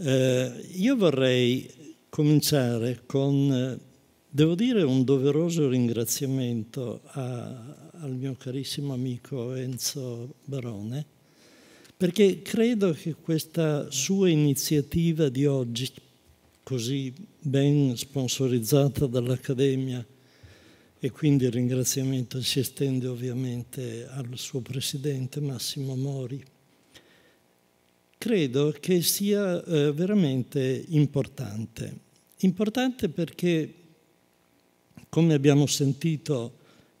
Eh, io vorrei cominciare con, eh, devo dire, un doveroso ringraziamento a, al mio carissimo amico Enzo Barone, perché credo che questa sua iniziativa di oggi, così ben sponsorizzata dall'Accademia, e quindi il ringraziamento si estende ovviamente al suo presidente Massimo Mori, credo che sia eh, veramente importante. Importante perché, come abbiamo sentito,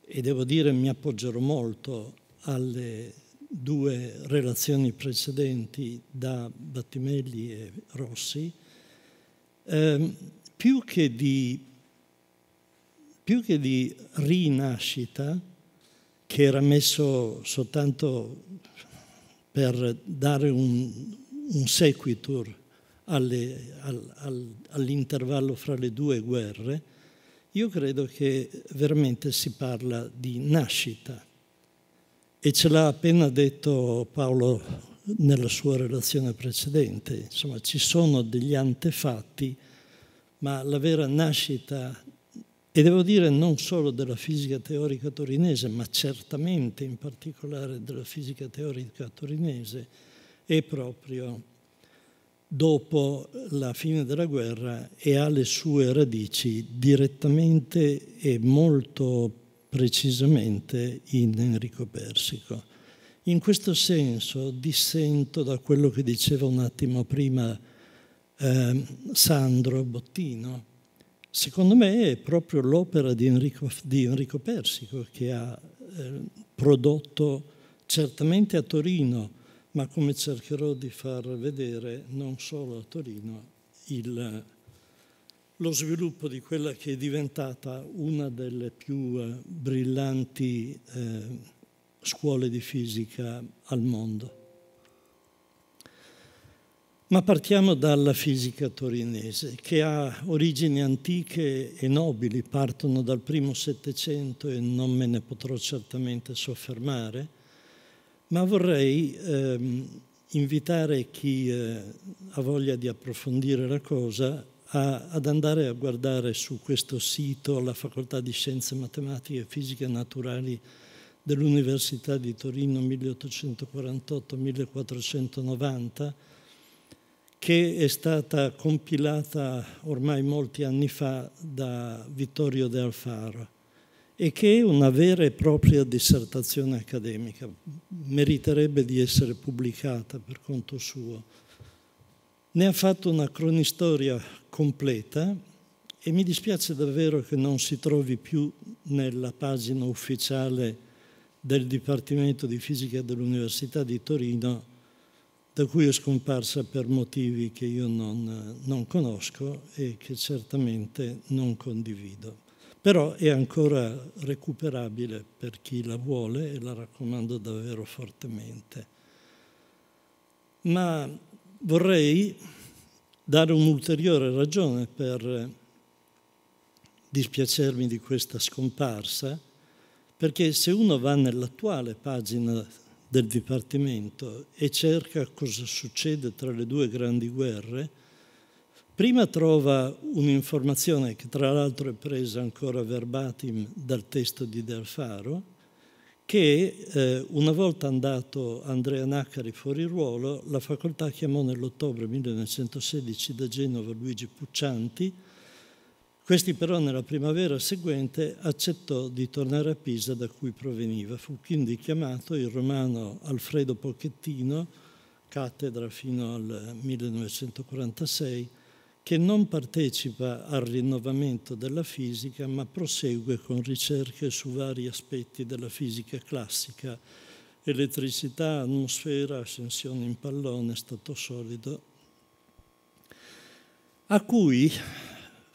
e devo dire mi appoggerò molto alle due relazioni precedenti da Battimelli e Rossi, eh, più, che di, più che di rinascita, che era messo soltanto per dare un, un seguito alle, al, al, all'intervallo fra le due guerre, io credo che veramente si parla di nascita. E ce l'ha appena detto Paolo nella sua relazione precedente. Insomma, ci sono degli antefatti, ma la vera nascita e devo dire non solo della fisica teorica torinese, ma certamente in particolare della fisica teorica torinese, è proprio dopo la fine della guerra e ha le sue radici direttamente e molto precisamente in Enrico Persico. In questo senso dissento da quello che diceva un attimo prima eh, Sandro Bottino, Secondo me è proprio l'opera di Enrico, di Enrico Persico che ha eh, prodotto certamente a Torino, ma come cercherò di far vedere non solo a Torino, il, lo sviluppo di quella che è diventata una delle più eh, brillanti eh, scuole di fisica al mondo. Ma partiamo dalla fisica torinese, che ha origini antiche e nobili, partono dal primo Settecento e non me ne potrò certamente soffermare, ma vorrei ehm, invitare chi eh, ha voglia di approfondire la cosa a, ad andare a guardare su questo sito la Facoltà di Scienze Matematiche e Fisiche Naturali dell'Università di Torino 1848-1490 che è stata compilata ormai molti anni fa da Vittorio De Alfaro e che è una vera e propria dissertazione accademica, meriterebbe di essere pubblicata per conto suo. Ne ha fatto una cronistoria completa e mi dispiace davvero che non si trovi più nella pagina ufficiale del Dipartimento di Fisica dell'Università di Torino da cui è scomparsa per motivi che io non, non conosco e che certamente non condivido. Però è ancora recuperabile per chi la vuole e la raccomando davvero fortemente. Ma vorrei dare un'ulteriore ragione per dispiacermi di questa scomparsa, perché se uno va nell'attuale pagina del Dipartimento e cerca cosa succede tra le due grandi guerre, prima trova un'informazione che tra l'altro è presa ancora verbatim dal testo di Del Faro, che eh, una volta andato Andrea Naccari fuori ruolo, la facoltà chiamò nell'ottobre 1916 da Genova Luigi Puccianti, questi però nella primavera seguente accettò di tornare a Pisa da cui proveniva. Fu quindi chiamato il romano Alfredo Pochettino, cattedra fino al 1946, che non partecipa al rinnovamento della fisica ma prosegue con ricerche su vari aspetti della fisica classica, elettricità, atmosfera, ascensione in pallone, stato solido, a cui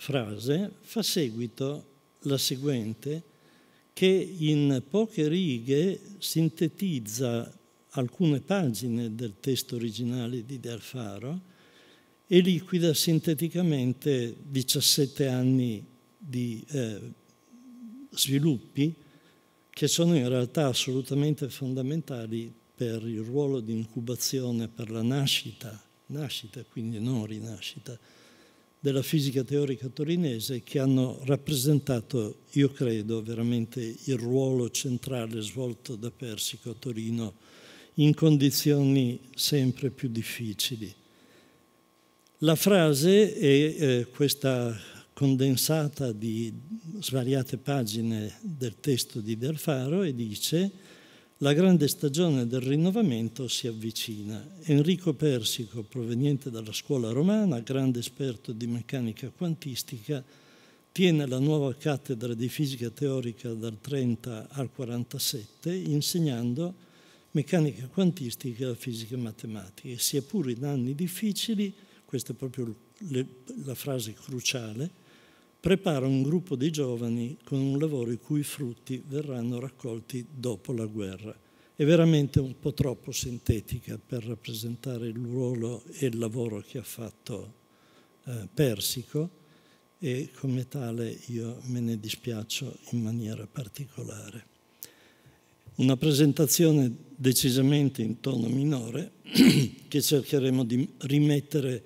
frase fa seguito la seguente che in poche righe sintetizza alcune pagine del testo originale di De Alfaro e liquida sinteticamente 17 anni di eh, sviluppi che sono in realtà assolutamente fondamentali per il ruolo di incubazione, per la nascita, nascita quindi non rinascita, della fisica teorica torinese che hanno rappresentato, io credo, veramente il ruolo centrale svolto da Persico a Torino in condizioni sempre più difficili. La frase è eh, questa condensata di svariate pagine del testo di Del Faro e dice la grande stagione del rinnovamento si avvicina. Enrico Persico, proveniente dalla scuola romana, grande esperto di meccanica quantistica, tiene la nuova cattedra di fisica teorica dal 30 al 47, insegnando meccanica quantistica e fisica matematica. Sia pure in anni difficili, questa è proprio la frase cruciale, prepara un gruppo di giovani con un lavoro i cui frutti verranno raccolti dopo la guerra. È veramente un po' troppo sintetica per rappresentare il ruolo e il lavoro che ha fatto eh, Persico e come tale io me ne dispiaccio in maniera particolare. Una presentazione decisamente in tono minore che cercheremo di rimettere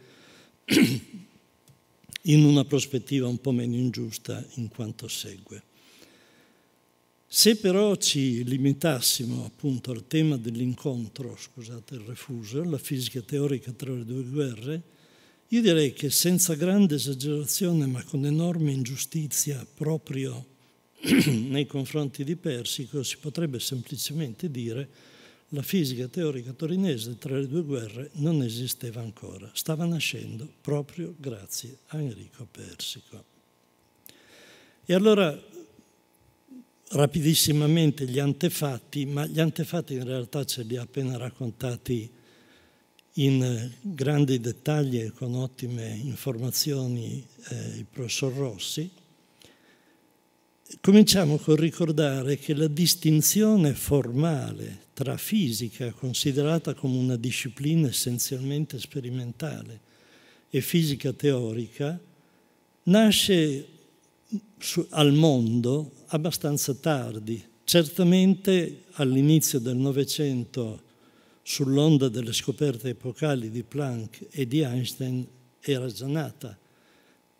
in una prospettiva un po' meno ingiusta in quanto segue. Se però ci limitassimo appunto al tema dell'incontro, scusate il refuso, la fisica teorica tra le due guerre, io direi che senza grande esagerazione ma con enorme ingiustizia proprio nei confronti di Persico si potrebbe semplicemente dire la fisica teorica torinese tra le due guerre non esisteva ancora, stava nascendo proprio grazie a Enrico Persico. E allora rapidissimamente gli antefatti, ma gli antefatti in realtà ce li ha appena raccontati in eh, grandi dettagli e con ottime informazioni eh, il professor Rossi, Cominciamo col ricordare che la distinzione formale tra fisica, considerata come una disciplina essenzialmente sperimentale, e fisica teorica, nasce al mondo abbastanza tardi, certamente all'inizio del Novecento sull'onda delle scoperte epocali di Planck e di Einstein era già nata.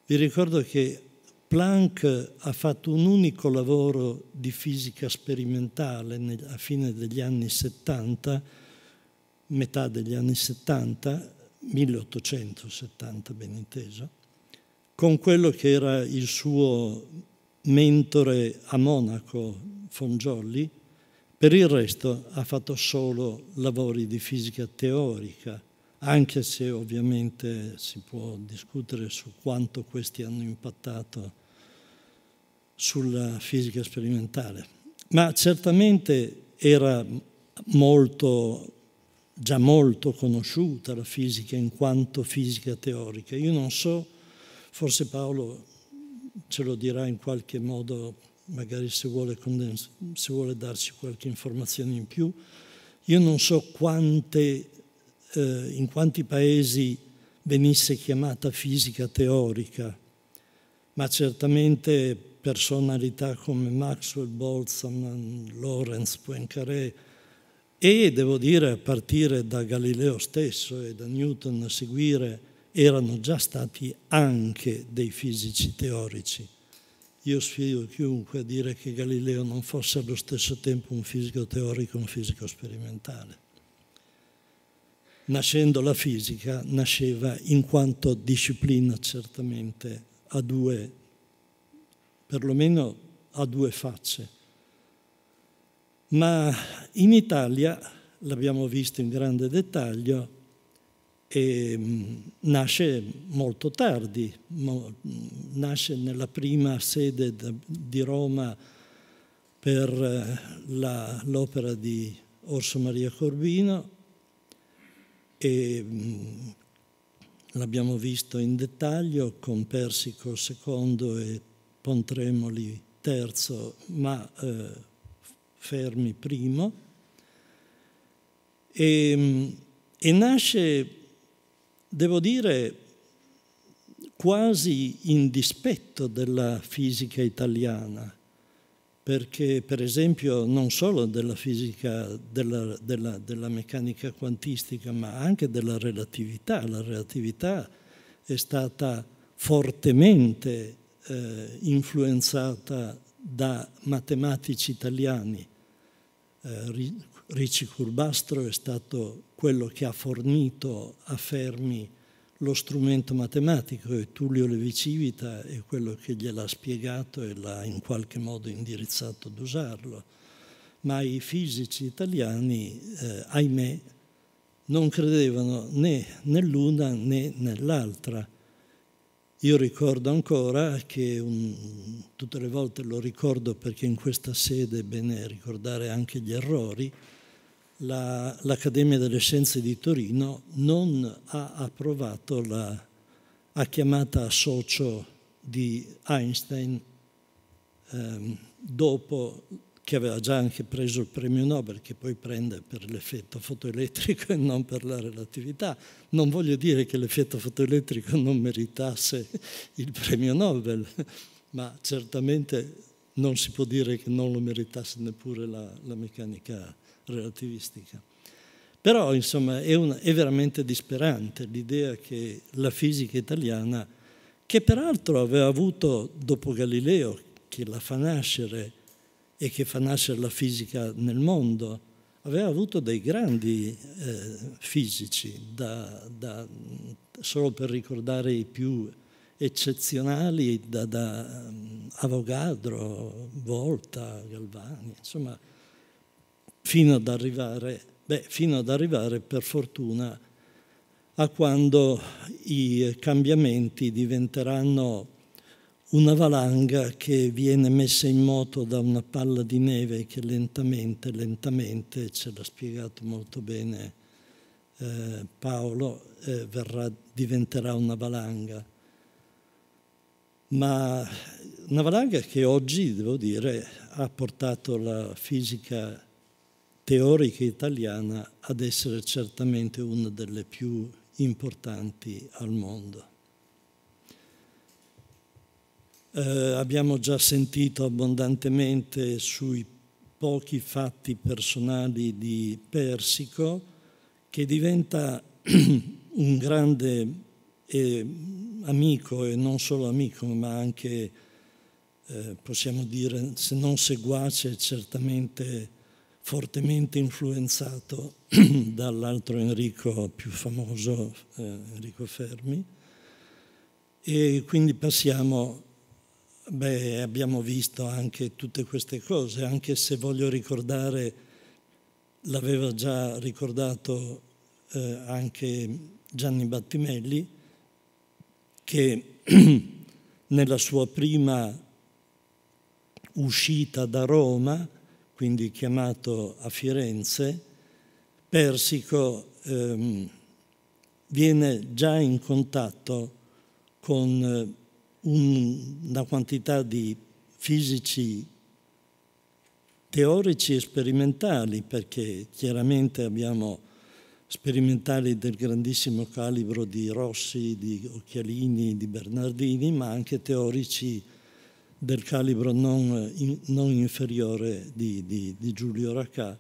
Vi ricordo che Planck ha fatto un unico lavoro di fisica sperimentale a fine degli anni 70, metà degli anni 70, 1870 ben inteso, con quello che era il suo mentore a Monaco, Fongiolli, per il resto ha fatto solo lavori di fisica teorica, anche se ovviamente si può discutere su quanto questi hanno impattato sulla fisica sperimentale. Ma certamente era molto, già molto conosciuta la fisica in quanto fisica teorica. Io non so, forse Paolo ce lo dirà in qualche modo, magari se vuole, se vuole darci qualche informazione in più, io non so quante eh, in quanti paesi venisse chiamata fisica teorica, ma certamente personalità come Maxwell, Boltzmann, Lorenz, Poincaré e, devo dire, a partire da Galileo stesso e da Newton a seguire, erano già stati anche dei fisici teorici. Io sfido chiunque a dire che Galileo non fosse allo stesso tempo un fisico teorico e un fisico sperimentale nascendo la fisica, nasceva in quanto disciplina certamente a due, perlomeno a due facce. Ma in Italia, l'abbiamo visto in grande dettaglio, e mm, nasce molto tardi, mm, nasce nella prima sede di Roma per eh, l'opera di Orso Maria Corbino e mm, l'abbiamo visto in dettaglio con Persico II e Pontremoli III, ma eh, Fermi I. E, mm, e nasce, devo dire, quasi in dispetto della fisica italiana, perché per esempio non solo della fisica, della, della, della, meccanica quantistica, ma anche della relatività. La relatività è stata fortemente eh, influenzata da matematici italiani. Eh, Ricci Curbastro è stato quello che ha fornito a Fermi lo strumento matematico e Tullio Levicivita è quello che gliel'ha spiegato e l'ha in qualche modo indirizzato ad usarlo, ma i fisici italiani, eh, ahimè, non credevano né nell'una né nell'altra. Io ricordo ancora che un, tutte le volte lo ricordo perché in questa sede è bene ricordare anche gli errori, l'Accademia delle Scienze di Torino non ha approvato la, la chiamata a socio di Einstein ehm, dopo che aveva già anche preso il premio Nobel, che poi prende per l'effetto fotoelettrico e non per la relatività. Non voglio dire che l'effetto fotoelettrico non meritasse il premio Nobel, ma certamente non si può dire che non lo meritasse neppure la, la meccanica relativistica. Però insomma è, una, è veramente disperante l'idea che la fisica italiana, che peraltro aveva avuto dopo Galileo, che la fa nascere e che fa nascere la fisica nel mondo, aveva avuto dei grandi eh, fisici, da, da, solo per ricordare i più eccezionali, da, da mm, Avogadro, Volta, Galvani, insomma fino ad arrivare, beh, fino ad arrivare per fortuna a quando i cambiamenti diventeranno una valanga che viene messa in moto da una palla di neve che lentamente, lentamente, ce l'ha spiegato molto bene eh, Paolo, eh, verrà, diventerà una valanga. Ma una valanga che oggi, devo dire, ha portato la fisica teorica italiana ad essere certamente una delle più importanti al mondo. Eh, abbiamo già sentito abbondantemente sui pochi fatti personali di Persico, che diventa un grande eh, amico e non solo amico, ma anche, eh, possiamo dire, se non seguace, certamente fortemente influenzato dall'altro Enrico più famoso, eh, Enrico Fermi. E quindi passiamo, beh, abbiamo visto anche tutte queste cose, anche se voglio ricordare, l'aveva già ricordato eh, anche Gianni Battimelli, che nella sua prima uscita da Roma, quindi chiamato a Firenze, Persico ehm, viene già in contatto con eh, un, una quantità di fisici teorici e sperimentali, perché chiaramente abbiamo sperimentali del grandissimo calibro di Rossi, di Occhialini, di Bernardini, ma anche teorici del calibro non, non inferiore di, di, di Giulio Racà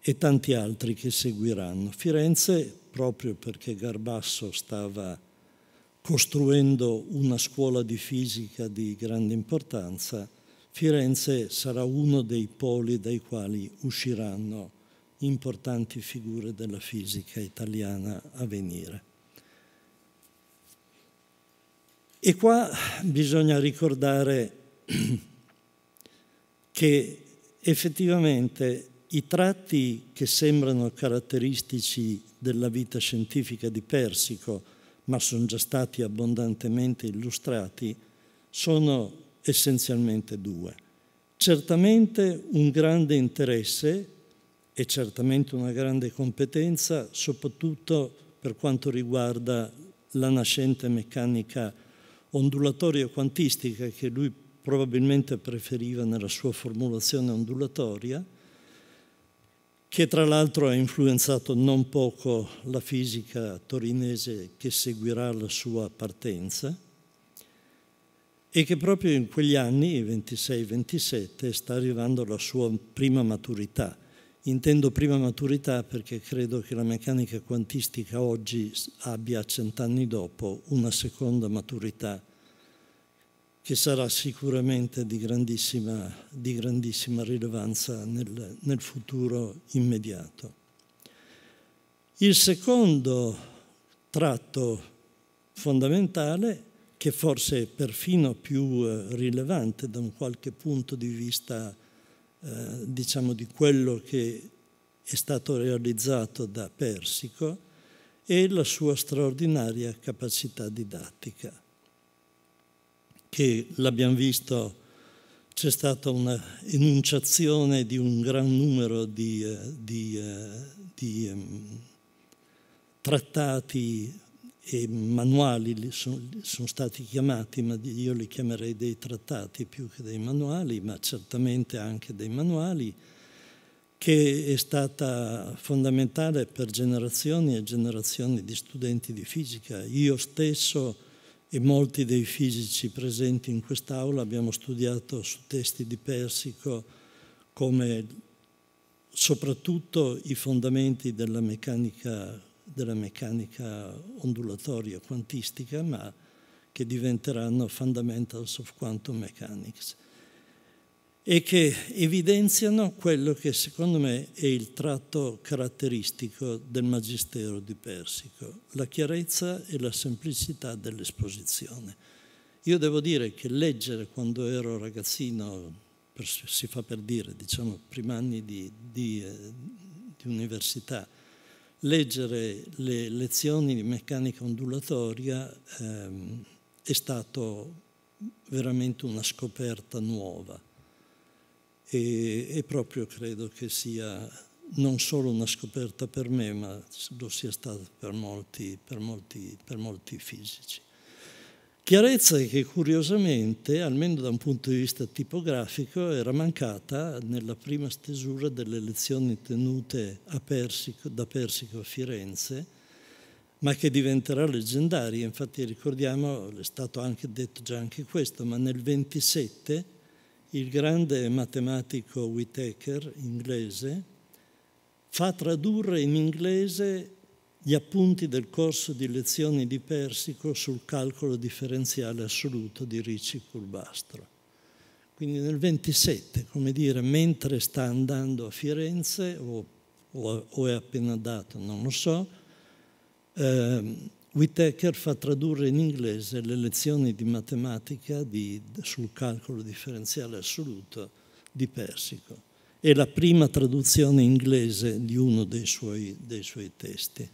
e tanti altri che seguiranno. Firenze, proprio perché Garbasso stava costruendo una scuola di fisica di grande importanza, Firenze sarà uno dei poli dai quali usciranno importanti figure della fisica italiana a venire. E qua bisogna ricordare che effettivamente i tratti che sembrano caratteristici della vita scientifica di Persico, ma sono già stati abbondantemente illustrati, sono essenzialmente due. Certamente un grande interesse e certamente una grande competenza, soprattutto per quanto riguarda la nascente meccanica ondulatoria quantistica che lui probabilmente preferiva nella sua formulazione ondulatoria, che tra l'altro ha influenzato non poco la fisica torinese che seguirà la sua partenza e che proprio in quegli anni, 26-27, sta arrivando alla sua prima maturità. Intendo prima maturità perché credo che la meccanica quantistica oggi abbia cent'anni dopo una seconda maturità che sarà sicuramente di grandissima, di grandissima rilevanza nel, nel futuro immediato. Il secondo tratto fondamentale, che forse è perfino più eh, rilevante da un qualche punto di vista, eh, diciamo, di quello che è stato realizzato da Persico, è la sua straordinaria capacità didattica che l'abbiamo visto c'è stata un'enunciazione di un gran numero di, eh, di, eh, di um, trattati e manuali, sono, sono stati chiamati, ma io li chiamerei dei trattati più che dei manuali, ma certamente anche dei manuali, che è stata fondamentale per generazioni e generazioni di studenti di fisica. Io stesso e molti dei fisici presenti in quest'aula abbiamo studiato su testi di Persico come soprattutto i fondamenti della meccanica, della meccanica ondulatoria quantistica, ma che diventeranno fundamentals of quantum mechanics e che evidenziano quello che secondo me è il tratto caratteristico del Magistero di Persico, la chiarezza e la semplicità dell'esposizione. Io devo dire che leggere quando ero ragazzino, per, si fa per dire, diciamo, primi anni di, di, eh, di università, leggere le lezioni di meccanica ondulatoria ehm, è stato veramente una scoperta nuova e, e proprio credo che sia non solo una scoperta per me, ma lo sia stata per molti, per molti, per molti fisici. Chiarezza che curiosamente, almeno da un punto di vista tipografico, era mancata nella prima stesura delle lezioni tenute Persico, da Persico a Firenze, ma che diventerà leggendaria. Infatti ricordiamo, è stato anche detto già anche questo, ma nel 27 il grande matematico Whitaker, inglese, fa tradurre in inglese gli appunti del corso di lezioni di Persico sul calcolo differenziale assoluto di Ricci Culbastro. Quindi nel 27, come dire, mentre sta andando a Firenze, o, o, o è appena dato, non lo so, ehm, Whittaker fa tradurre in inglese le lezioni di matematica di, sul calcolo differenziale assoluto di Persico. È la prima traduzione inglese di uno dei suoi, dei suoi testi.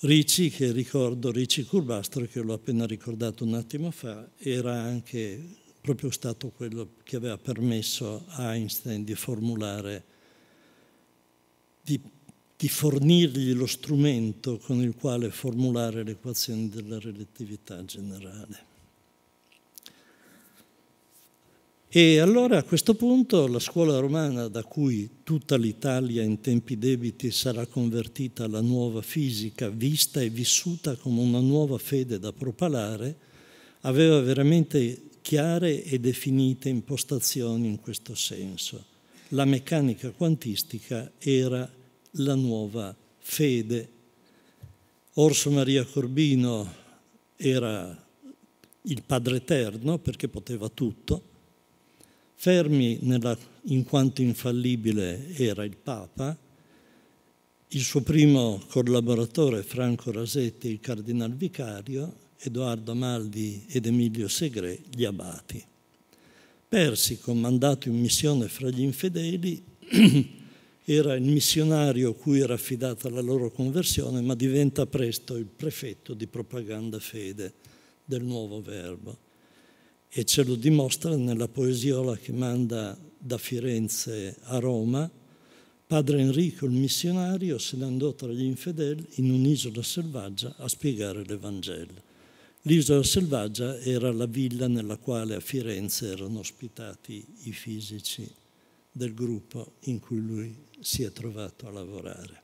Ricci, che ricordo, Ricci Curbastro, che l'ho appena ricordato un attimo fa, era anche proprio stato quello che aveva permesso a Einstein di formulare, di di fornirgli lo strumento con il quale formulare le equazioni della relatività generale. E allora a questo punto la scuola romana, da cui tutta l'Italia in tempi debiti sarà convertita alla nuova fisica, vista e vissuta come una nuova fede da propalare, aveva veramente chiare e definite impostazioni in questo senso. La meccanica quantistica era la nuova fede. Orso Maria Corbino era il Padre Eterno perché poteva tutto, Fermi nella, in quanto infallibile era il Papa, il suo primo collaboratore Franco Rasetti, il Cardinal Vicario, Edoardo Maldi ed Emilio Segre, gli abati. Persico, mandato in missione fra gli infedeli, era il missionario cui era affidata la loro conversione, ma diventa presto il prefetto di propaganda fede del nuovo verbo. E ce lo dimostra nella poesiola che manda da Firenze a Roma. Padre Enrico, il missionario, se ne andò tra gli infedeli in un'isola selvaggia a spiegare l'Evangelo. L'isola selvaggia era la villa nella quale a Firenze erano ospitati i fisici del gruppo in cui lui si è trovato a lavorare.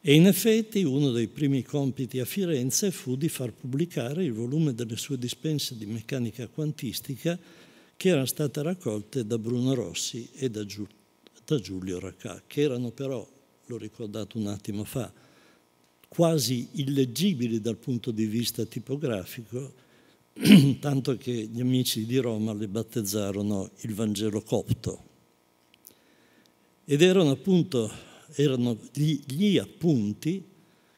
E in effetti uno dei primi compiti a Firenze fu di far pubblicare il volume delle sue dispense di meccanica quantistica che erano state raccolte da Bruno Rossi e da, Giul da Giulio Racà, che erano però, l'ho ricordato un attimo fa, quasi illeggibili dal punto di vista tipografico, tanto che gli amici di Roma le battezzarono il Vangelo copto, ed erano appunto erano gli, gli appunti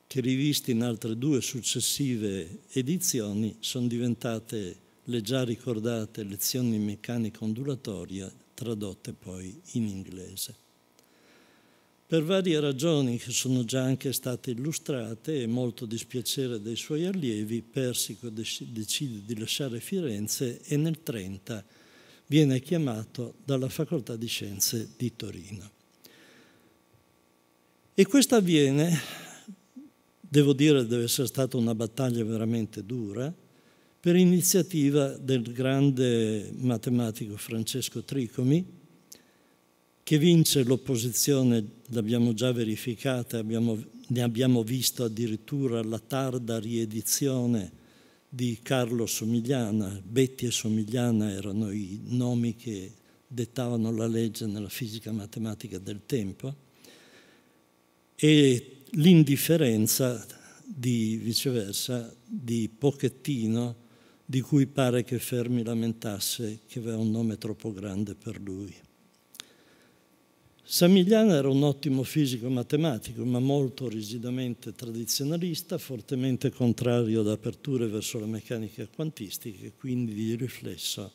che rivisti in altre due successive edizioni sono diventate le già ricordate lezioni in meccanica ondulatoria tradotte poi in inglese. Per varie ragioni che sono già anche state illustrate e molto dispiacere dei suoi allievi, Persico decide di lasciare Firenze e nel 30 viene chiamato dalla Facoltà di Scienze di Torino. E questo avviene, devo dire, deve essere stata una battaglia veramente dura, per iniziativa del grande matematico Francesco Tricomi, che vince l'opposizione, l'abbiamo già verificata, abbiamo, ne abbiamo visto addirittura la tarda riedizione di Carlo Somigliana, Betti e Somigliana erano i nomi che dettavano la legge nella fisica matematica del tempo, e l'indifferenza di viceversa di Pochettino di cui pare che Fermi lamentasse che aveva un nome troppo grande per lui. Samigliano era un ottimo fisico matematico, ma molto rigidamente tradizionalista, fortemente contrario ad aperture verso la meccanica quantistica e quindi di riflesso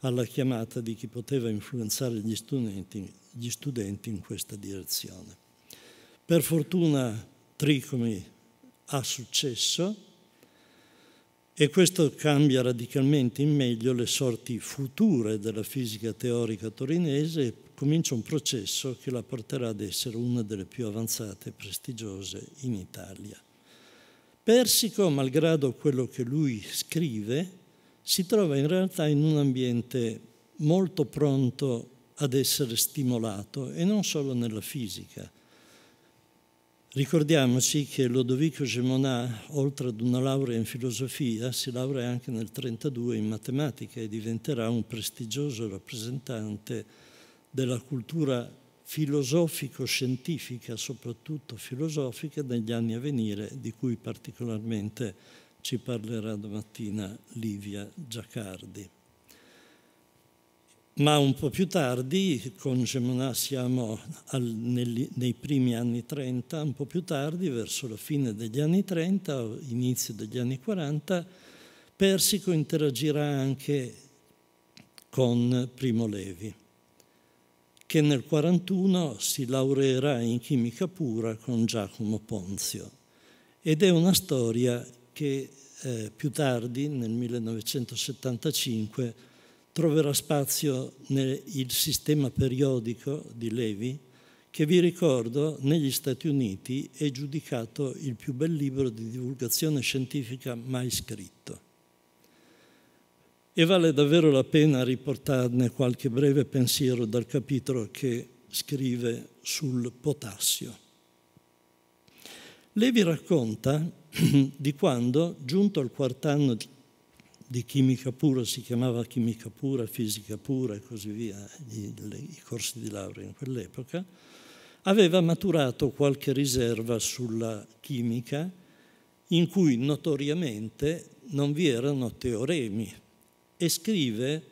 alla chiamata di chi poteva influenzare gli studenti, gli studenti in questa direzione. Per fortuna Tricomi ha successo e questo cambia radicalmente in meglio le sorti future della fisica teorica torinese e comincia un processo che la porterà ad essere una delle più avanzate e prestigiose in Italia. Persico, malgrado quello che lui scrive, si trova in realtà in un ambiente molto pronto ad essere stimolato e non solo nella fisica. Ricordiamoci che Lodovico Gemonà, oltre ad una laurea in filosofia, si laurea anche nel 1932 in matematica e diventerà un prestigioso rappresentante della cultura filosofico-scientifica, soprattutto filosofica, negli anni a venire, di cui particolarmente ci parlerà domattina Livia Giacardi ma un po' più tardi, con Gemona siamo al, nel, nei primi anni 30, un po' più tardi, verso la fine degli anni 30, inizio degli anni 40, Persico interagirà anche con Primo Levi, che nel 41 si laureerà in chimica pura con Giacomo Ponzio. Ed è una storia che eh, più tardi, nel 1975, troverà spazio nel sistema periodico di Levi, che vi ricordo negli Stati Uniti è giudicato il più bel libro di divulgazione scientifica mai scritto. E vale davvero la pena riportarne qualche breve pensiero dal capitolo che scrive sul potassio. Levi racconta di quando, giunto al quart'anno di chimica pura, si chiamava chimica pura, fisica pura e così via, i, i corsi di laurea in quell'epoca, aveva maturato qualche riserva sulla chimica in cui notoriamente non vi erano teoremi e scrive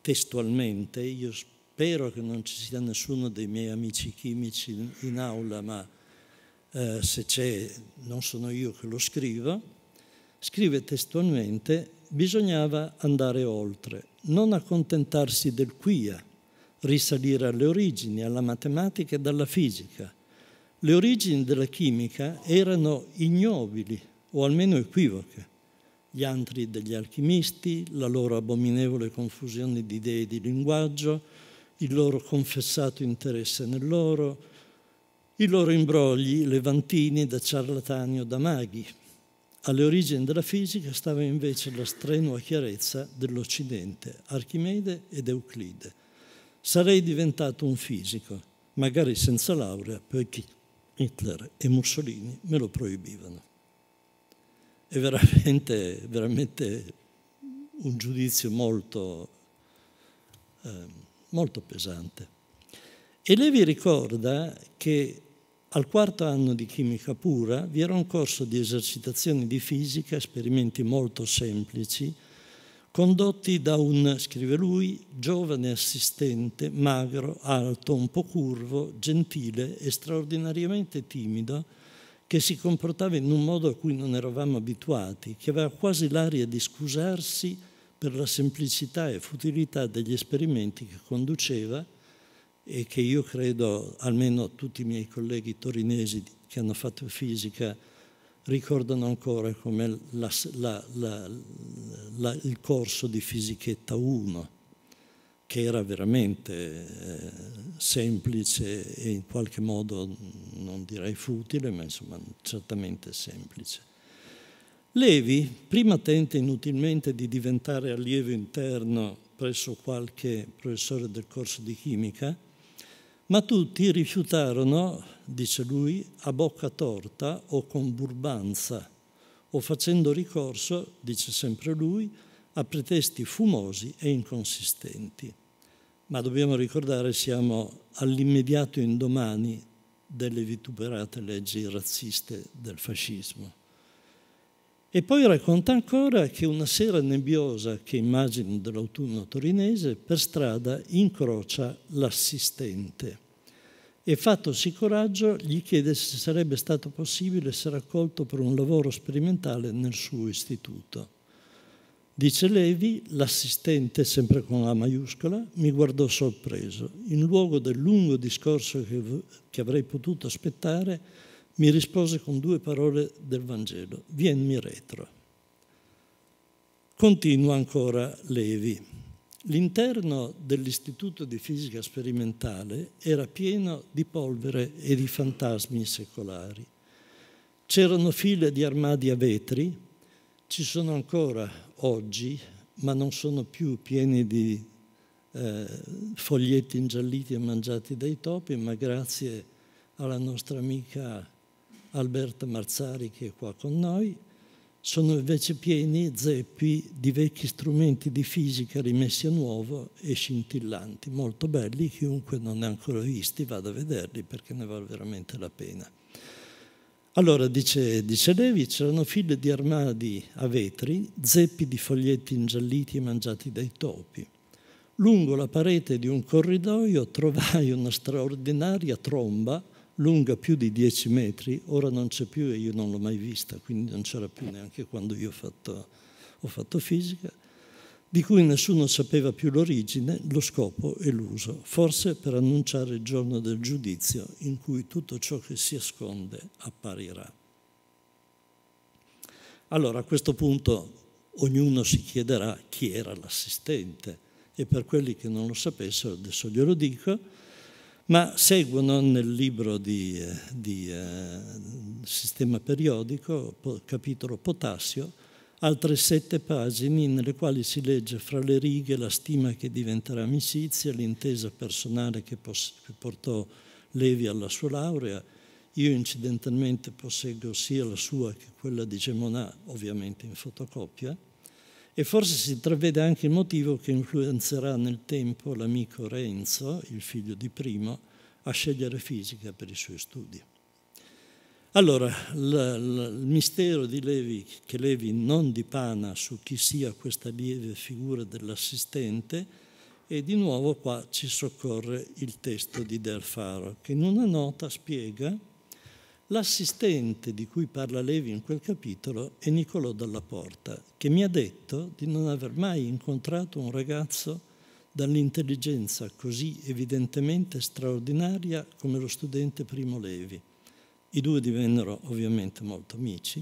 testualmente, io spero che non ci sia nessuno dei miei amici chimici in aula, ma eh, se c'è non sono io che lo scrivo, scrive testualmente bisognava andare oltre, non accontentarsi del quia, risalire alle origini, alla matematica e alla fisica. Le origini della chimica erano ignobili o almeno equivoche. Gli antri degli alchimisti, la loro abominevole confusione di idee e di linguaggio, il loro confessato interesse nell'oro, i loro imbrogli levantini da ciarlatani o da maghi, alle origini della fisica stava invece la strenua chiarezza dell'Occidente, Archimede ed Euclide. Sarei diventato un fisico, magari senza laurea, perché Hitler e Mussolini me lo proibivano. È veramente, veramente un giudizio molto, eh, molto pesante. E Levi ricorda che al quarto anno di chimica pura vi era un corso di esercitazioni di fisica, esperimenti molto semplici, condotti da un, scrive lui, giovane assistente, magro, alto, un po' curvo, gentile e straordinariamente timido, che si comportava in un modo a cui non eravamo abituati, che aveva quasi l'aria di scusarsi per la semplicità e futilità degli esperimenti che conduceva e che io credo, almeno tutti i miei colleghi torinesi che hanno fatto fisica, ricordano ancora come la, la, la, il corso di Fisichetta 1, che era veramente eh, semplice e in qualche modo non direi futile, ma insomma certamente semplice. Levi prima tenta inutilmente di diventare allievo interno presso qualche professore del corso di chimica, ma tutti rifiutarono, dice lui, a bocca torta o con burbanza, o facendo ricorso, dice sempre lui, a pretesti fumosi e inconsistenti. Ma dobbiamo ricordare siamo all'immediato indomani delle vituperate leggi razziste del fascismo. E poi racconta ancora che una sera nebbiosa, che immagino dell'autunno torinese, per strada incrocia l'assistente e fattosi coraggio gli chiede se sarebbe stato possibile essere accolto per un lavoro sperimentale nel suo istituto. Dice Levi, l'assistente, sempre con la maiuscola, mi guardò sorpreso. In luogo del lungo discorso che, che avrei potuto aspettare, mi rispose con due parole del Vangelo, vienmi retro. Continua ancora Levi. L'interno dell'Istituto di Fisica Sperimentale era pieno di polvere e di fantasmi secolari. C'erano file di armadi a vetri, ci sono ancora oggi, ma non sono più pieni di eh, foglietti ingialliti e mangiati dai topi, ma grazie alla nostra amica Alberto Marzari che è qua con noi, sono invece pieni zeppi di vecchi strumenti di fisica rimessi a nuovo e scintillanti, molto belli, chiunque non ne ha ancora visti vada a vederli perché ne vale veramente la pena. Allora, dice, dice Levi, c'erano file di armadi a vetri, zeppi di foglietti ingialliti e mangiati dai topi. Lungo la parete di un corridoio trovai una straordinaria tromba lunga più di 10 metri, ora non c'è più e io non l'ho mai vista, quindi non c'era più neanche quando io ho fatto, ho fatto fisica, di cui nessuno sapeva più l'origine, lo scopo e l'uso, forse per annunciare il giorno del giudizio in cui tutto ciò che si asconde apparirà. Allora a questo punto ognuno si chiederà chi era l'assistente e per quelli che non lo sapessero, adesso glielo dico, ma seguono nel libro di, eh, di eh, sistema periodico, capitolo potassio, altre sette pagine nelle quali si legge fra le righe la stima che diventerà amicizia, l'intesa personale che, che portò Levi alla sua laurea. Io incidentalmente posseggo sia la sua che quella di Gemonà, ovviamente in fotocopia. E forse si intravede anche il motivo che influenzerà nel tempo l'amico Renzo, il figlio di Primo, a scegliere fisica per i suoi studi. Allora, il mistero di Levi, che Levi non dipana su chi sia questa lieve figura dell'assistente, e di nuovo qua ci soccorre il testo di Del Faro, che in una nota spiega L'assistente di cui parla Levi in quel capitolo è Niccolò Dalla Porta, che mi ha detto di non aver mai incontrato un ragazzo dall'intelligenza così evidentemente straordinaria come lo studente Primo Levi. I due divennero ovviamente molto amici,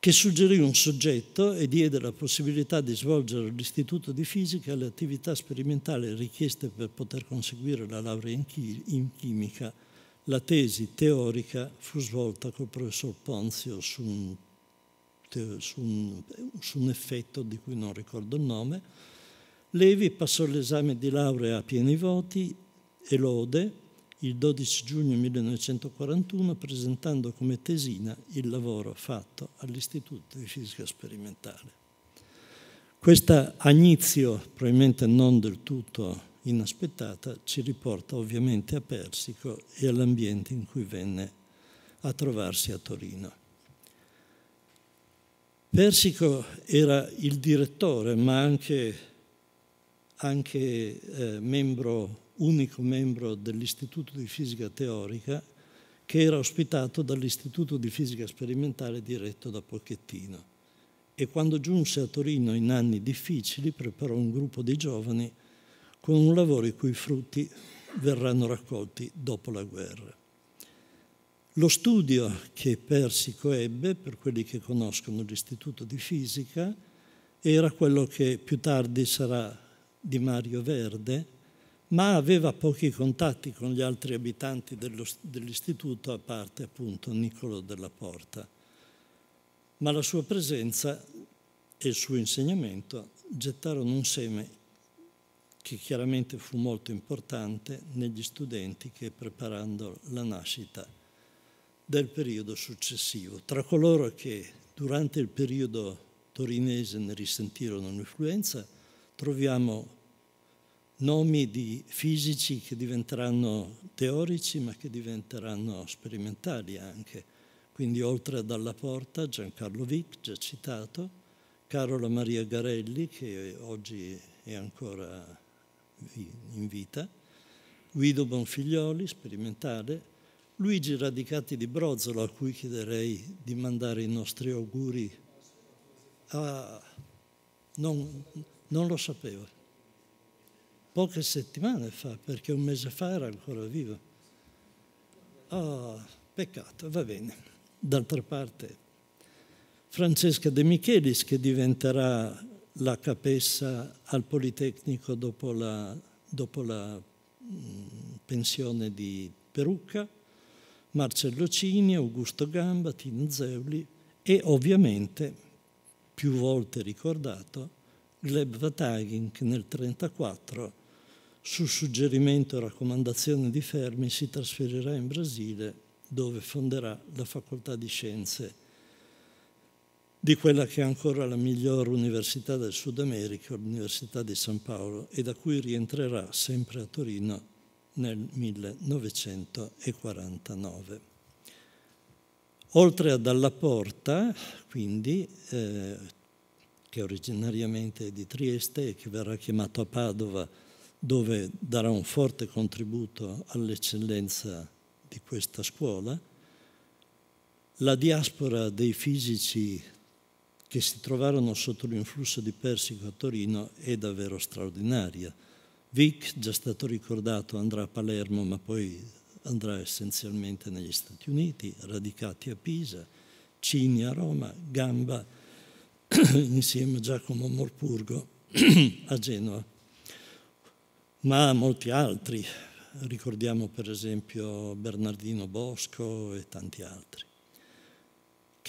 che suggerì un soggetto e diede la possibilità di svolgere all'Istituto di Fisica le attività sperimentali richieste per poter conseguire la laurea in, chimica la tesi teorica fu svolta col professor Ponzio su un, su un, su un effetto di cui non ricordo il nome. Levi passò l'esame di laurea a pieni voti e lode il 12 giugno 1941 presentando come tesina il lavoro fatto all'Istituto di Fisica Sperimentale. Questa a probabilmente non del tutto inaspettata ci riporta ovviamente a Persico e all'ambiente in cui venne a trovarsi a Torino. Persico era il direttore, ma anche, anche eh, membro, unico membro dell'Istituto di Fisica Teorica, che era ospitato dall'Istituto di Fisica Sperimentale diretto da Pochettino. E quando giunse a Torino in anni difficili, preparò un gruppo di giovani con un lavoro i cui frutti verranno raccolti dopo la guerra. Lo studio che Persico ebbe, per quelli che conoscono l'Istituto di Fisica, era quello che più tardi sarà di Mario Verde, ma aveva pochi contatti con gli altri abitanti dell'istituto, a parte appunto Niccolò della Porta. Ma la sua presenza e il suo insegnamento gettarono un seme che chiaramente fu molto importante negli studenti che preparando la nascita del periodo successivo. Tra coloro che durante il periodo torinese ne risentirono un'influenza troviamo nomi di fisici che diventeranno teorici ma che diventeranno sperimentali anche. Quindi oltre a Dalla Porta, Giancarlo Vic, già citato, Carola Maria Garelli, che oggi è ancora in vita, Guido Bonfiglioli, sperimentale, Luigi Radicati di Brozzolo, a cui chiederei di mandare i nostri auguri. A... Ah, non, non lo sapevo. Poche settimane fa, perché un mese fa era ancora vivo. Oh, peccato, va bene. D'altra parte, Francesca De Michelis, che diventerà la capessa al Politecnico dopo la, dopo la mm, pensione di Perucca, Marcello Cini, Augusto Gamba, Tino Zeuli e ovviamente, più volte ricordato, Gleb Vatagin che nel 1934, su suggerimento e raccomandazione di Fermi, si trasferirà in Brasile dove fonderà la Facoltà di Scienze di quella che è ancora la miglior università del Sud America, l'Università di San Paolo, e da cui rientrerà sempre a Torino nel 1949. Oltre a Dalla Porta, quindi, eh, che originariamente è di Trieste e che verrà chiamato a Padova, dove darà un forte contributo all'eccellenza di questa scuola, la diaspora dei fisici che si trovarono sotto l'influsso di Persico a Torino è davvero straordinaria. Vic, già stato ricordato, andrà a Palermo, ma poi andrà essenzialmente negli Stati Uniti, radicati a Pisa, Cini a Roma, Gamba, insieme a Giacomo Morpurgo a Genova, ma molti altri, ricordiamo per esempio Bernardino Bosco e tanti altri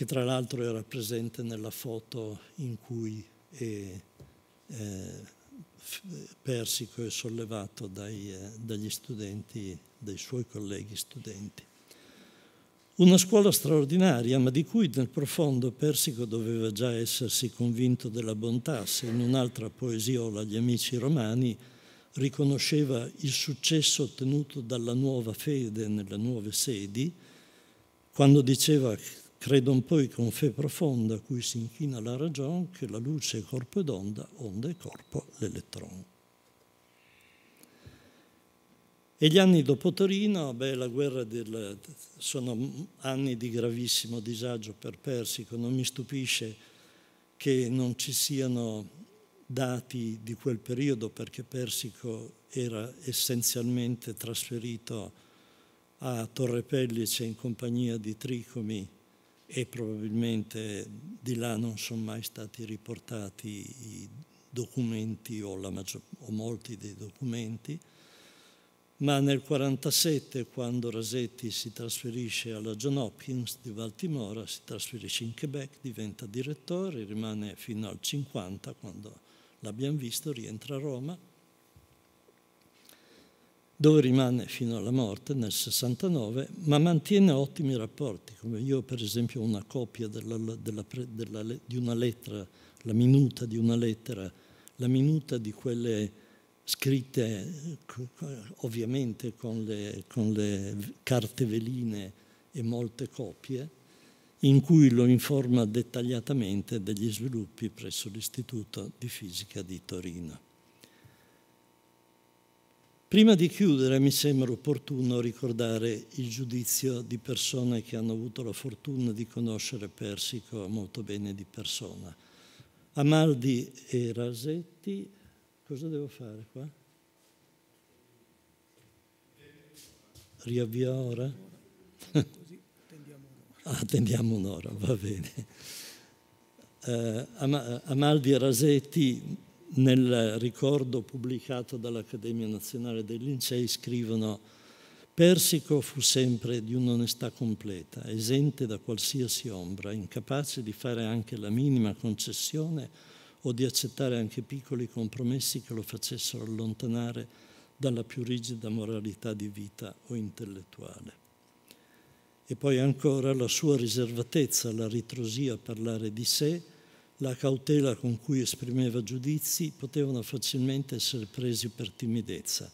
che tra l'altro era presente nella foto in cui è, eh, Persico è sollevato dai, eh, dagli studenti, dai suoi colleghi studenti. Una scuola straordinaria, ma di cui nel profondo Persico doveva già essersi convinto della bontà, se in un'altra poesiola, Gli amici romani, riconosceva il successo ottenuto dalla nuova fede nelle nuove sedi, quando diceva Credon poi con fe profonda a cui si inchina la ragione che la luce è corpo ed onda, onda è corpo, l'elettrone. E gli anni dopo Torino, beh, la guerra del, sono anni di gravissimo disagio per Persico, non mi stupisce che non ci siano dati di quel periodo perché Persico era essenzialmente trasferito a Torre Pellice in compagnia di Tricomi e probabilmente di là non sono mai stati riportati i documenti o, maggior, o molti dei documenti, ma nel 1947, quando Rasetti si trasferisce alla John Hopkins di Baltimora, si trasferisce in Quebec, diventa direttore, rimane fino al 50 quando l'abbiamo visto, rientra a Roma dove rimane fino alla morte nel 69, ma mantiene ottimi rapporti, come io per esempio ho una copia della, della, della, di una lettera, la minuta di una lettera, la minuta di quelle scritte ovviamente con le, con le carte veline e molte copie, in cui lo informa dettagliatamente degli sviluppi presso l'Istituto di Fisica di Torino. Prima di chiudere mi sembra opportuno ricordare il giudizio di persone che hanno avuto la fortuna di conoscere Persico molto bene di persona. Amaldi e Rasetti, cosa devo fare qua? Riavvia ora? attendiamo un'ora. attendiamo ah, un'ora, va bene. Uh, Amaldi e Rasetti nel ricordo pubblicato dall'Accademia Nazionale dei Lincei scrivono Persico fu sempre di un'onestà completa, esente da qualsiasi ombra, incapace di fare anche la minima concessione o di accettare anche piccoli compromessi che lo facessero allontanare dalla più rigida moralità di vita o intellettuale. E poi ancora la sua riservatezza, la ritrosia a parlare di sé, la cautela con cui esprimeva giudizi potevano facilmente essere presi per timidezza.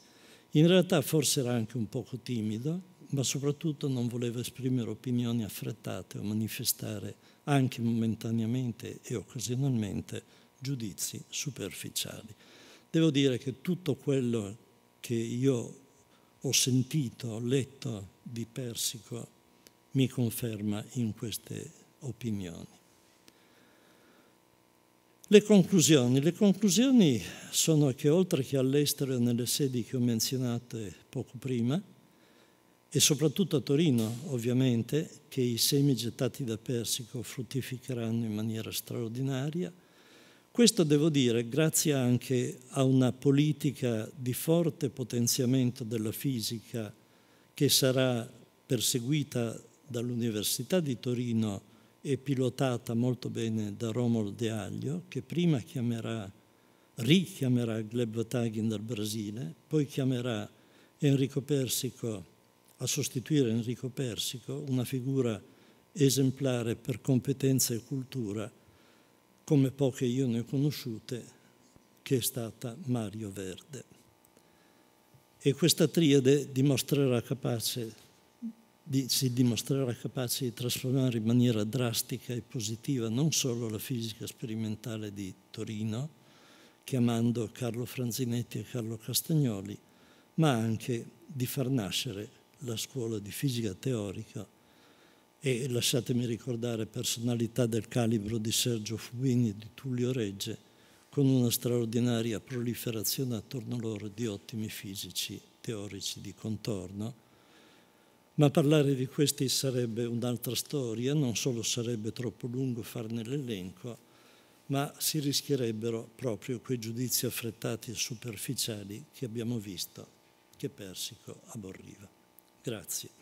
In realtà forse era anche un poco timido, ma soprattutto non voleva esprimere opinioni affrettate o manifestare anche momentaneamente e occasionalmente giudizi superficiali. Devo dire che tutto quello che io ho sentito, ho letto di Persico mi conferma in queste opinioni. Le conclusioni. Le conclusioni sono che oltre che all'estero e nelle sedi che ho menzionato poco prima, e soprattutto a Torino ovviamente, che i semi gettati da Persico fruttificheranno in maniera straordinaria, questo devo dire grazie anche a una politica di forte potenziamento della fisica che sarà perseguita dall'Università di Torino e pilotata molto bene da Romolo De Aglio, che prima chiamerà, richiamerà Gleb Tagin dal Brasile, poi chiamerà Enrico Persico a sostituire Enrico Persico, una figura esemplare per competenza e cultura, come poche io ne ho conosciute, che è stata Mario Verde. E questa triade dimostrerà capace di, si dimostrerà capace di trasformare in maniera drastica e positiva non solo la fisica sperimentale di Torino, chiamando Carlo Franzinetti e Carlo Castagnoli, ma anche di far nascere la scuola di fisica teorica e lasciatemi ricordare personalità del calibro di Sergio Fubini e di Tullio Regge, con una straordinaria proliferazione attorno loro di ottimi fisici teorici di contorno ma parlare di questi sarebbe un'altra storia, non solo sarebbe troppo lungo farne l'elenco, ma si rischierebbero proprio quei giudizi affrettati e superficiali che abbiamo visto che Persico aborriva. Grazie.